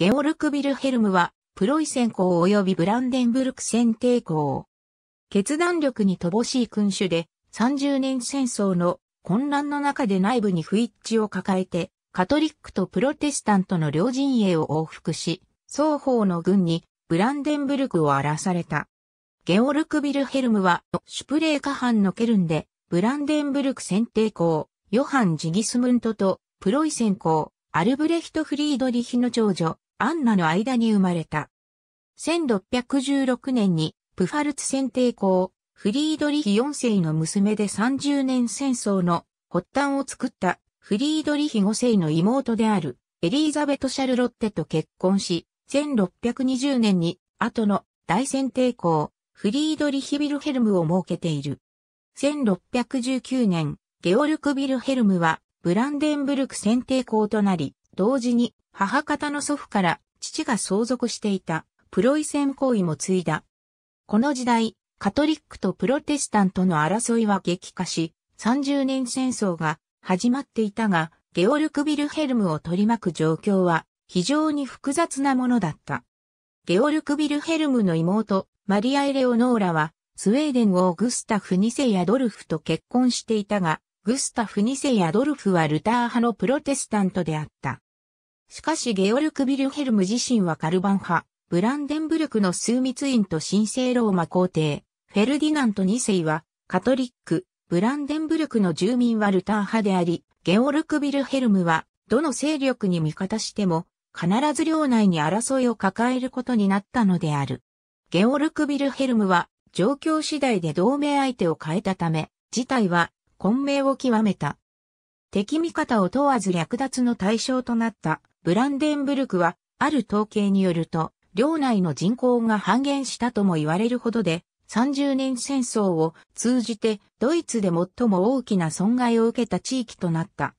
ゲオルク・ビルヘルムは、プロイセン公及びブランデンブルク選帝公。決断力に乏しい君主で、30年戦争の混乱の中で内部に不一致を抱えて、カトリックとプロテスタントの両陣営を往復し、双方の軍にブランデンブルクを荒らされた。ゲオルク・ビルヘルムは、シュプレーカ藩のケルンで、ブランデンブルク選定公、ヨハン・ジギスムントと、プロイセン公、アルブレヒト・フリードリヒの長女、アンナの間に生まれた。1616年にプファルツ選定校、フリードリヒ4世の娘で30年戦争の発端を作ったフリードリヒ5世の妹であるエリーザベト・シャルロッテと結婚し、1620年に後の大選定校、フリードリヒ・ビルヘルムを設けている。1619年、ゲオルク・ビルヘルムはブランデンブルク選定校となり、同時に母方の祖父から父が相続していたプロイセン行為も継いだ。この時代、カトリックとプロテスタントの争いは激化し、30年戦争が始まっていたが、ゲオルク・ビルヘルムを取り巻く状況は非常に複雑なものだった。ゲオルク・ビルヘルムの妹、マリア・エレオノーラは、スウェーデン王グスタフ2世やドルフと結婚していたが、グスタフ2世やドルフはルター派のプロテスタントであった。しかしゲオルク・ビルヘルム自身はカルバン派、ブランデンブルクの枢密院と神聖ローマ皇帝、フェルディナント2世は、カトリック、ブランデンブルクの住民はルター派であり、ゲオルク・ビルヘルムは、どの勢力に味方しても、必ず領内に争いを抱えることになったのである。ゲオルク・ビルヘルムは、状況次第で同盟相手を変えたため、事態は混迷を極めた。敵味方を問わず略奪の対象となったブランデンブルクは、ある統計によると、領内の人口が半減したとも言われるほどで、30年戦争を通じてドイツで最も大きな損害を受けた地域となった。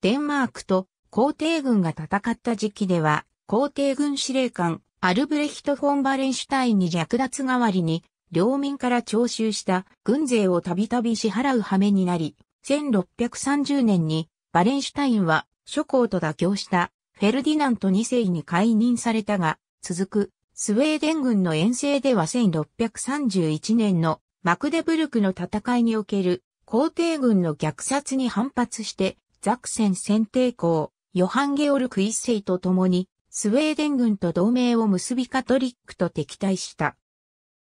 デンマークと皇帝軍が戦った時期では、皇帝軍司令官アルブレヒト・フォン・バレンシュタインに略奪代わりに、領民から徴収した軍税をたびたび支払う羽目になり、1630年にバレンシュタインは諸侯と妥協したフェルディナント2世に解任されたが、続くスウェーデン軍の遠征では1631年のマクデブルクの戦いにおける皇帝軍の虐殺に反発してザクセン選定校ヨハン・ゲオルク一世と共にスウェーデン軍と同盟を結びカトリックと敵対した。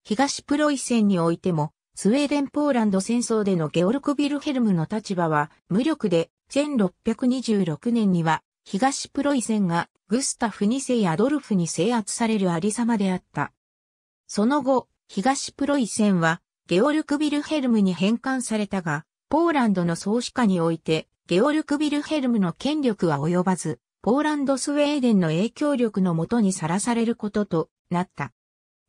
東プロイセンにおいてもスウェーデン・ポーランド戦争でのゲオルク・ビルヘルムの立場は無力で、1626年には東プロイセンがグスタフ2世やドルフに制圧されるありさまであった。その後、東プロイセンはゲオルク・ビルヘルムに返還されたが、ポーランドの総始下において、ゲオルク・ビルヘルムの権力は及ばず、ポーランド・スウェーデンの影響力のもとにさらされることとなった。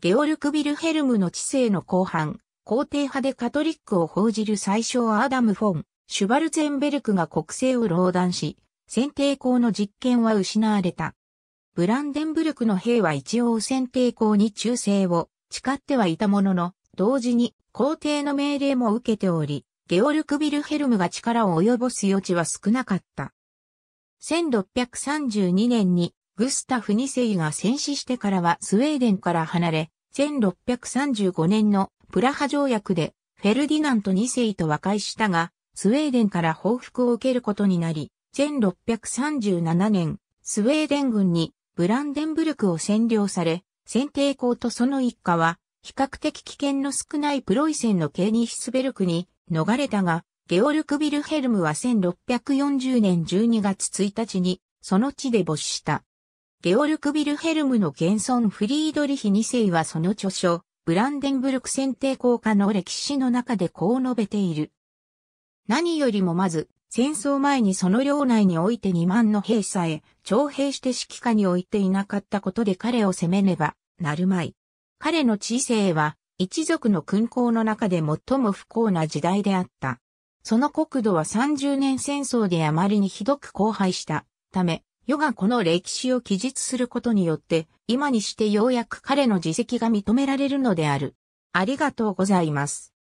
ゲオルク・ビルヘルムの治世の後半、皇帝派でカトリックを報じる最小アダム・フォン、シュバルツェンベルクが国政を壟断し、選定校の実権は失われた。ブランデンブルクの兵は一応選定校に忠誠を誓ってはいたものの、同時に皇帝の命令も受けており、ゲオルク・ビルヘルムが力を及ぼす余地は少なかった。1632年にグスタフ2世が戦死してからはスウェーデンから離れ、1635年のプラハ条約でフェルディナント2世と和解したが、スウェーデンから報復を受けることになり、1637年、スウェーデン軍にブランデンブルクを占領され、先帝公とその一家は、比較的危険の少ないプロイセンのケーニヒスベルクに逃れたが、ゲオルク・ビルヘルムは1640年12月1日に、その地で没した。ゲオルク・ビルヘルムの現存フリードリヒ2世はその著書、ブランデンブルク選定効果の歴史の中でこう述べている。何よりもまず、戦争前にその領内において2万の兵さえ、徴兵して指揮下に置いていなかったことで彼を攻めねば、なるまい。彼の知性は、一族の勲功の中で最も不幸な時代であった。その国土は30年戦争であまりにひどく荒廃したため、世がこの歴史を記述することによって、今にしてようやく彼の自責が認められるのである。ありがとうございます。